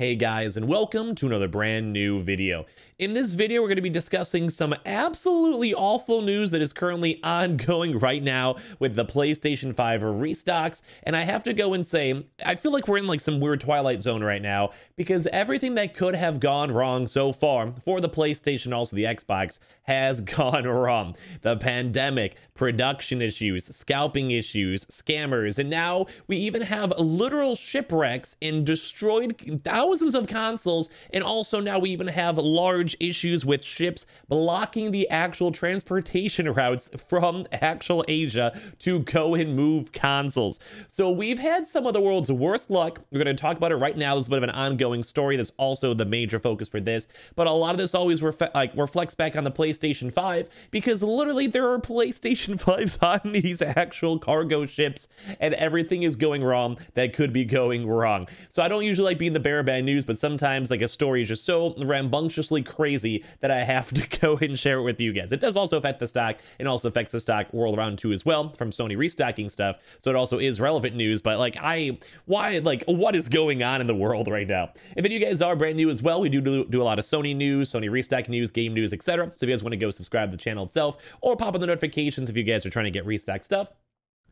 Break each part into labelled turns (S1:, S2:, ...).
S1: Hey guys, and welcome to another brand new video. In this video, we're going to be discussing some absolutely awful news that is currently ongoing right now with the PlayStation 5 restocks. And I have to go and say, I feel like we're in like some weird twilight zone right now because everything that could have gone wrong so far for the PlayStation, also the Xbox, has gone wrong. The pandemic, production issues, scalping issues, scammers, and now we even have literal shipwrecks and destroyed thousands thousands of consoles, and also now we even have large issues with ships blocking the actual transportation routes from actual Asia to go and move consoles. So we've had some of the world's worst luck. We're going to talk about it right now. is a bit of an ongoing story. That's also the major focus for this. But a lot of this always ref like reflects back on the PlayStation 5 because literally there are PlayStation 5s on these actual cargo ships and everything is going wrong that could be going wrong. So I don't usually like being the bear of my news, but sometimes like a story is just so rambunctiously crazy that I have to go and share it with you guys. It does also affect the stock and also affects the stock world around too as well from Sony restocking stuff. So it also is relevant news, but like I, why, like what is going on in the world right now? If you guys are brand new as well, we do do, do a lot of Sony news, Sony restock news, game news, etc. So if you guys want to go subscribe to the channel itself or pop on the notifications if you guys are trying to get restock stuff,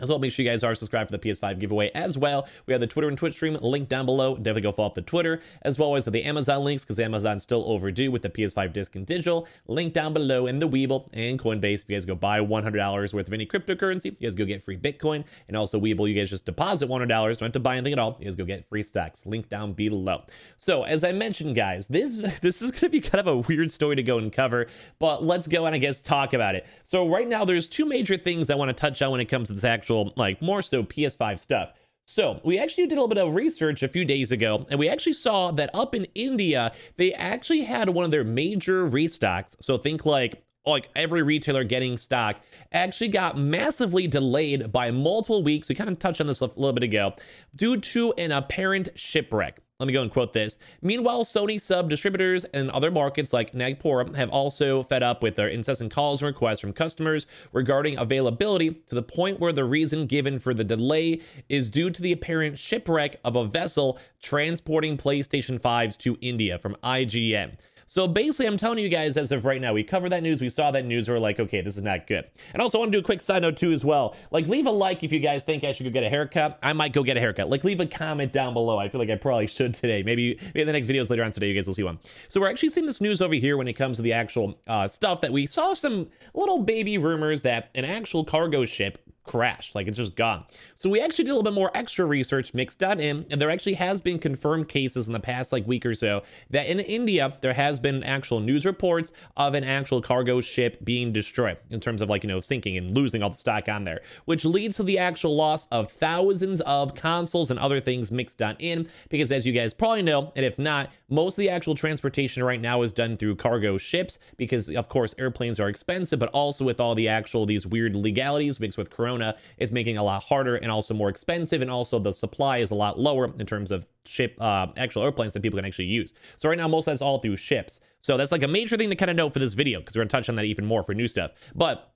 S1: as well, make sure you guys are subscribed for the PS5 giveaway as well. We have the Twitter and Twitch stream link down below. Definitely go follow up the Twitter, as well as the Amazon links, because Amazon's still overdue with the PS5 disc and digital. Link down below in the Weeble and Coinbase. If you guys go buy $100 worth of any cryptocurrency, you guys go get free Bitcoin. And also Weeble, you guys just deposit $100. Don't have to buy anything at all. You guys go get free stacks. Link down below. So as I mentioned, guys, this, this is going to be kind of a weird story to go and cover, but let's go and I guess talk about it. So right now, there's two major things I want to touch on when it comes to this actual actual, like, more so PS5 stuff. So, we actually did a little bit of research a few days ago, and we actually saw that up in India, they actually had one of their major restocks. So, think like like every retailer getting stock actually got massively delayed by multiple weeks. We kind of touched on this a little bit ago due to an apparent shipwreck. Let me go and quote this. Meanwhile, Sony sub distributors and other markets like Nagpur have also fed up with their incessant calls and requests from customers regarding availability to the point where the reason given for the delay is due to the apparent shipwreck of a vessel transporting PlayStation 5s to India from IGN. So basically, I'm telling you guys, as of right now, we covered that news, we saw that news, we we're like, okay, this is not good. And also, I want to do a quick side note too, as well. Like, leave a like if you guys think I should go get a haircut. I might go get a haircut. Like, leave a comment down below. I feel like I probably should today. Maybe, maybe in the next videos later on today, you guys will see one. So we're actually seeing this news over here when it comes to the actual uh, stuff that we saw some little baby rumors that an actual cargo ship crashed. Like, it's just gone. So we actually did a little bit more extra research mixed in, and there actually has been confirmed cases in the past, like, week or so that in India, there has been actual news reports of an actual cargo ship being destroyed in terms of, like, you know, sinking and losing all the stock on there, which leads to the actual loss of thousands of consoles and other things mixed in, because as you guys probably know, and if not, most of the actual transportation right now is done through cargo ships, because, of course, airplanes are expensive, but also with all the actual, these weird legalities mixed with corona Arizona is making a lot harder and also more expensive. And also the supply is a lot lower in terms of ship uh, actual airplanes that people can actually use. So right now, most of that's all through ships. So that's like a major thing to kind of note for this video because we're going to touch on that even more for new stuff. But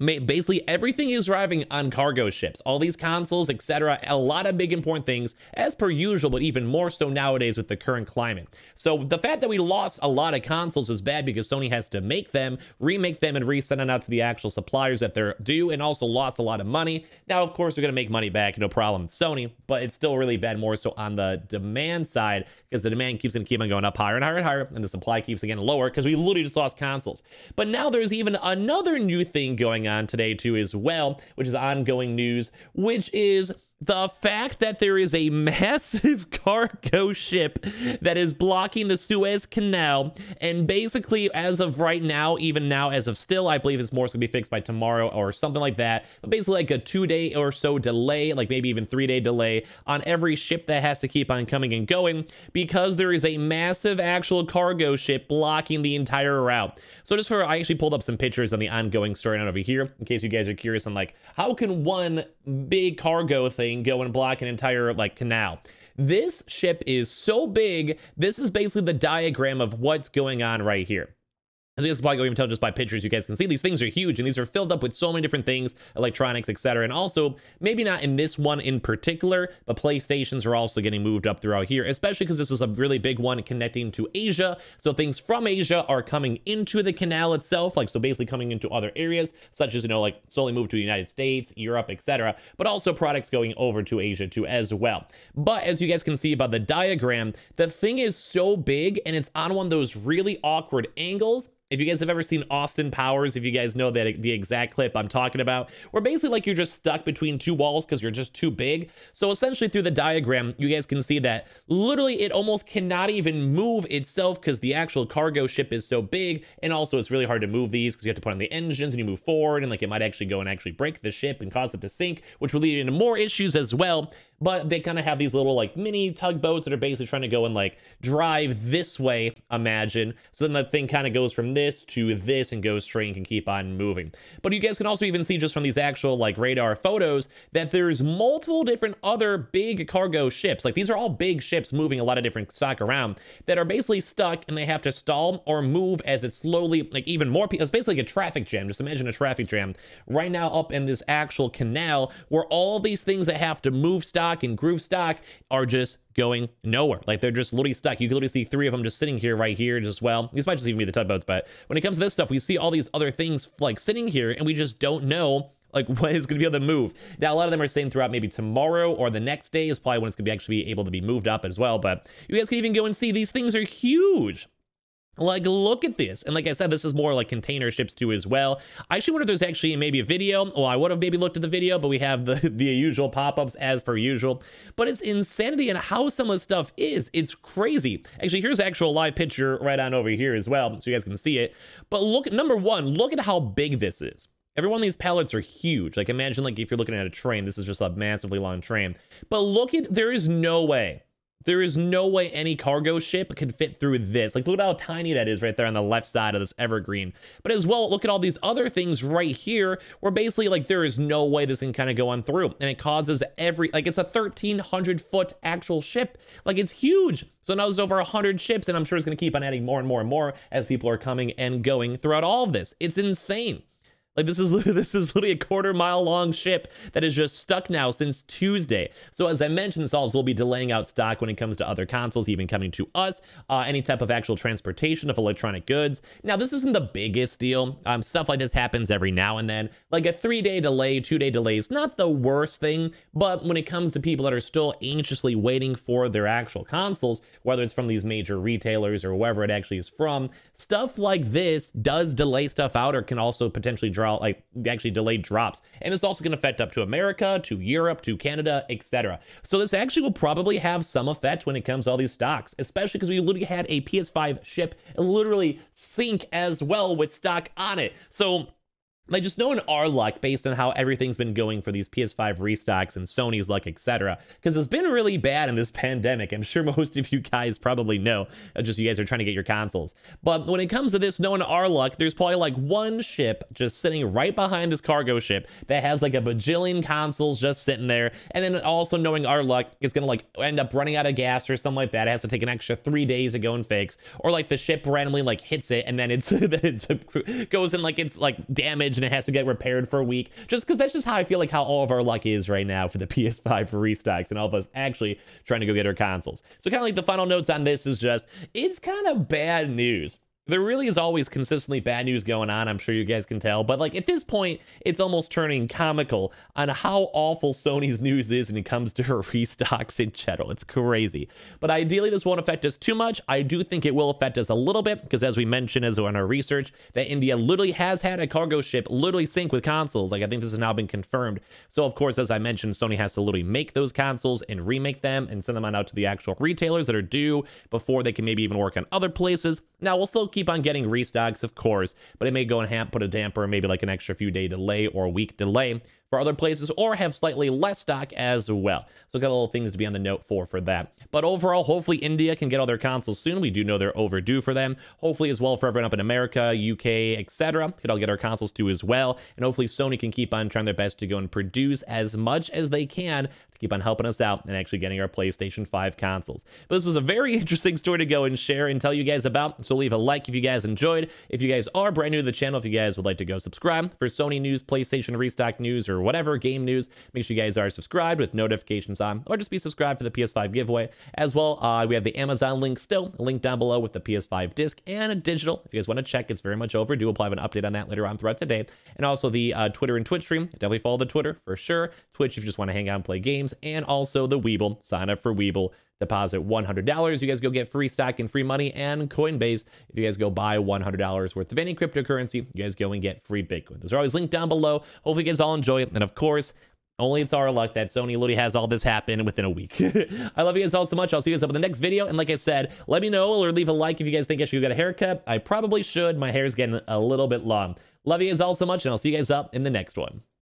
S1: basically everything is arriving on cargo ships all these consoles etc a lot of big important things as per usual but even more so nowadays with the current climate so the fact that we lost a lot of consoles is bad because sony has to make them remake them and resend them out to the actual suppliers that they're due and also lost a lot of money now of course they're going to make money back no problem sony but it's still really bad more so on the demand side because the demand keeps on keep on going up higher and higher and higher and the supply keeps getting lower because we literally just lost consoles but now there's even another new thing going on today too as well, which is ongoing news, which is the fact that there is a massive cargo ship that is blocking the Suez Canal, and basically, as of right now, even now, as of still, I believe it's more going to be fixed by tomorrow or something like that. But basically, like a two day or so delay, like maybe even three day delay on every ship that has to keep on coming and going because there is a massive actual cargo ship blocking the entire route. So, just for I actually pulled up some pictures on the ongoing story over here in case you guys are curious on like how can one big cargo thing they can go and block an entire like canal. This ship is so big. This is basically the diagram of what's going on right here. As you guys can probably go even tell just by pictures, you guys can see these things are huge and these are filled up with so many different things, electronics, etc. And also, maybe not in this one in particular, but PlayStations are also getting moved up throughout here, especially because this is a really big one connecting to Asia. So things from Asia are coming into the canal itself, like so basically coming into other areas, such as, you know, like slowly moved to the United States, Europe, etc. But also products going over to Asia too as well. But as you guys can see by the diagram, the thing is so big and it's on one of those really awkward angles if you guys have ever seen Austin Powers, if you guys know that the exact clip I'm talking about, where basically like you're just stuck between two walls because you're just too big. So essentially through the diagram, you guys can see that literally it almost cannot even move itself because the actual cargo ship is so big. And also it's really hard to move these because you have to put on the engines and you move forward and like it might actually go and actually break the ship and cause it to sink, which will lead into more issues as well but they kind of have these little like mini tugboats that are basically trying to go and like drive this way, imagine. So then the thing kind of goes from this to this and goes straight and can keep on moving. But you guys can also even see just from these actual like radar photos that there's multiple different other big cargo ships. Like these are all big ships moving a lot of different stock around that are basically stuck and they have to stall or move as it slowly, like even more people. It's basically like a traffic jam. Just imagine a traffic jam right now up in this actual canal where all these things that have to move stop stock and Groove stock are just going nowhere. Like they're just literally stuck. You can literally see three of them just sitting here right here as well. These might just even be the tugboats, but when it comes to this stuff, we see all these other things like sitting here and we just don't know like what is going to be able to move. Now, a lot of them are saying throughout maybe tomorrow or the next day is probably when it's going to be actually be able to be moved up as well. But you guys can even go and see these things are huge. Like, look at this. And like I said, this is more like container ships too as well. I actually wonder if there's actually maybe a video. Well, I would have maybe looked at the video, but we have the, the usual pop-ups as per usual. But it's insanity and how some of this stuff is. It's crazy. Actually, here's actual live picture right on over here as well, so you guys can see it. But look, number one, look at how big this is. Every one of these pallets are huge. Like imagine like if you're looking at a train, this is just a massively long train. But look at, there is no way there is no way any cargo ship could fit through this. Like, look at how tiny that is right there on the left side of this evergreen. But as well, look at all these other things right here where basically, like, there is no way this can kind of go on through. And it causes every, like, it's a 1,300 foot actual ship. Like, it's huge. So now there's over 100 ships, and I'm sure it's going to keep on adding more and more and more as people are coming and going throughout all of this. It's insane. Like this is this is literally a quarter mile long ship that is just stuck now since Tuesday. So as I mentioned, also will be delaying out stock when it comes to other consoles, even coming to us. Uh, any type of actual transportation of electronic goods. Now this isn't the biggest deal. Um, stuff like this happens every now and then. Like a three day delay, two day delay is not the worst thing. But when it comes to people that are still anxiously waiting for their actual consoles, whether it's from these major retailers or wherever it actually is from, stuff like this does delay stuff out or can also potentially draw all like actually delayed drops. And it's also going to affect up to America, to Europe, to Canada, etc. So this actually will probably have some effect when it comes to all these stocks, especially because we literally had a PS5 ship literally sink as well with stock on it. So like just knowing our luck, based on how everything's been going for these PS5 restocks and Sony's luck, etc., because it's been really bad in this pandemic. I'm sure most of you guys probably know, uh, just you guys are trying to get your consoles. But when it comes to this, knowing our luck, there's probably like one ship just sitting right behind this cargo ship that has like a bajillion consoles just sitting there. And then also knowing our luck, it's going to like end up running out of gas or something like that. It has to take an extra three days to go and fix. Or like the ship randomly like hits it and then it's, then it goes in like it's like damaged and it has to get repaired for a week. Just because that's just how I feel like how all of our luck is right now for the PS5 for restocks and all of us actually trying to go get our consoles. So kind of like the final notes on this is just, it's kind of bad news there really is always consistently bad news going on. I'm sure you guys can tell. But like at this point, it's almost turning comical on how awful Sony's news is when it comes to her restocks in general. It's crazy. But ideally, this won't affect us too much. I do think it will affect us a little bit because as we mentioned as in our research, that India literally has had a cargo ship literally sink with consoles. Like I think this has now been confirmed. So of course, as I mentioned, Sony has to literally make those consoles and remake them and send them on out to the actual retailers that are due before they can maybe even work on other places. Now we'll still keep keep on getting restocks, of course, but it may go and put a damper, maybe like an extra few day delay or week delay for other places or have slightly less stock as well. So got a little things to be on the note for for that. But overall, hopefully India can get all their consoles soon. We do know they're overdue for them. Hopefully as well for everyone up in America, UK, etc. Could all get our consoles too as well. And hopefully Sony can keep on trying their best to go and produce as much as they can to keep on helping us out and actually getting our PlayStation 5 consoles. But this was a very interesting story to go and share and tell you guys about. So leave a like if you guys enjoyed. If you guys are brand new to the channel, if you guys would like to go subscribe for Sony news, PlayStation restock news, or or whatever game news, make sure you guys are subscribed with notifications on, or just be subscribed for the PS5 giveaway. As well, uh, we have the Amazon link still, link down below with the PS5 disc and a digital. If you guys want to check, it's very much over. we apply have an update on that later on throughout today. And also the uh, Twitter and Twitch stream. Definitely follow the Twitter for sure. Twitch if you just want to hang out and play games. And also the Weeble. Sign up for Weeble deposit $100. You guys go get free stock and free money and Coinbase. If you guys go buy $100 worth of any cryptocurrency, you guys go and get free Bitcoin. Those are always linked down below. Hopefully you guys all enjoy it. And of course, only it's our luck that Sony literally has all this happen within a week. I love you guys all so much. I'll see you guys up in the next video. And like I said, let me know or leave a like if you guys think I should get a haircut. I probably should. My hair is getting a little bit long. Love you guys all so much, and I'll see you guys up in the next one.